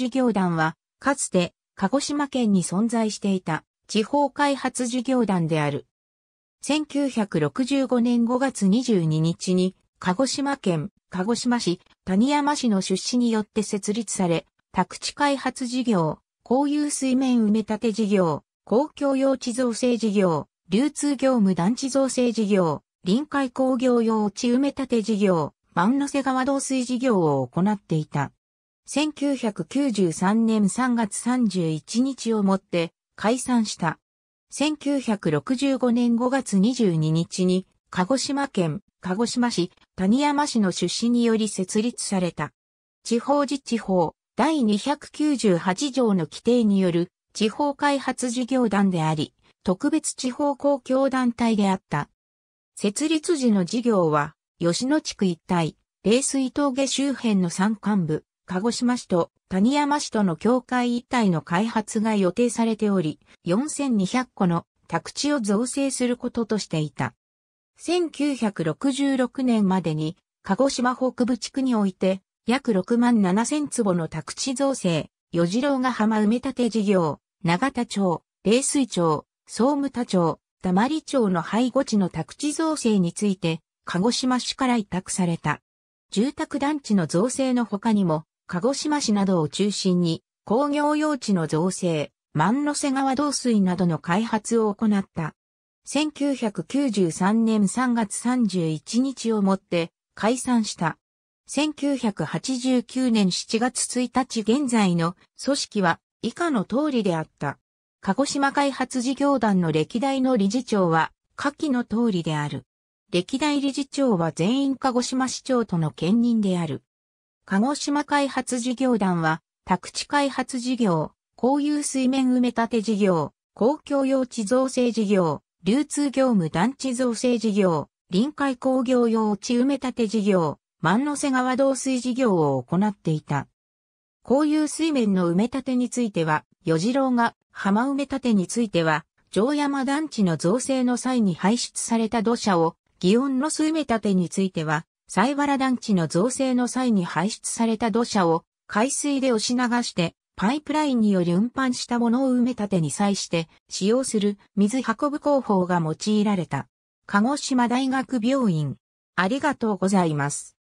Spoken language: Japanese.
事業団は、かつて鹿児島県に存在していた地方開発事業団である。1965年5月22日に、鹿児島県、鹿児島市、谷山市の出資によって設立され、宅地開発事業、公有水面埋め立て事業、公共用地造成事業、流通業務団地造成事業、臨海工業用地埋め立て事業、万之瀬川導水事業を行っていた。1993年3月31日をもって解散した。1965年5月22日に鹿児島県鹿児島市谷山市の出資により設立された。地方自治法第298条の規定による地方開発事業団であり、特別地方公共団体であった。設立時の事業は、吉野地区一帯、冷水峠周辺の山間部、鹿児島市と谷山市との境界一帯の開発が予定されており、4200個の宅地を造成することとしていた。1966年までに、鹿児島北部地区において、約6万7 0坪の宅地造成、与次郎ヶ浜埋め立て事業、長田町、冷水町、総務田町、田まり町の背護地の宅地造成について、鹿児島市から委託された。住宅団地の造成の他にも、鹿児島市などを中心に工業用地の造成、万の瀬川導水などの開発を行った。1993年3月31日をもって解散した。1989年7月1日現在の組織は以下の通りであった。鹿児島開発事業団の歴代の理事長は下記の通りである。歴代理事長は全員鹿児島市長との兼任である。鹿児島開発事業団は、宅地開発事業、公有水面埋め立て事業、公共用地造成事業、流通業務団地造成事業、臨海工業用地埋め立て事業、万の瀬川導水事業を行っていた。公有水面の埋め立てについては、与次郎が浜埋め立てについては、城山団地の造成の際に排出された土砂を、祇園の水埋め立てについては、西原団地の造成の際に排出された土砂を海水で押し流してパイプラインにより運搬したものを埋め立てに際して使用する水運ぶ工法が用いられた。鹿児島大学病院。ありがとうございます。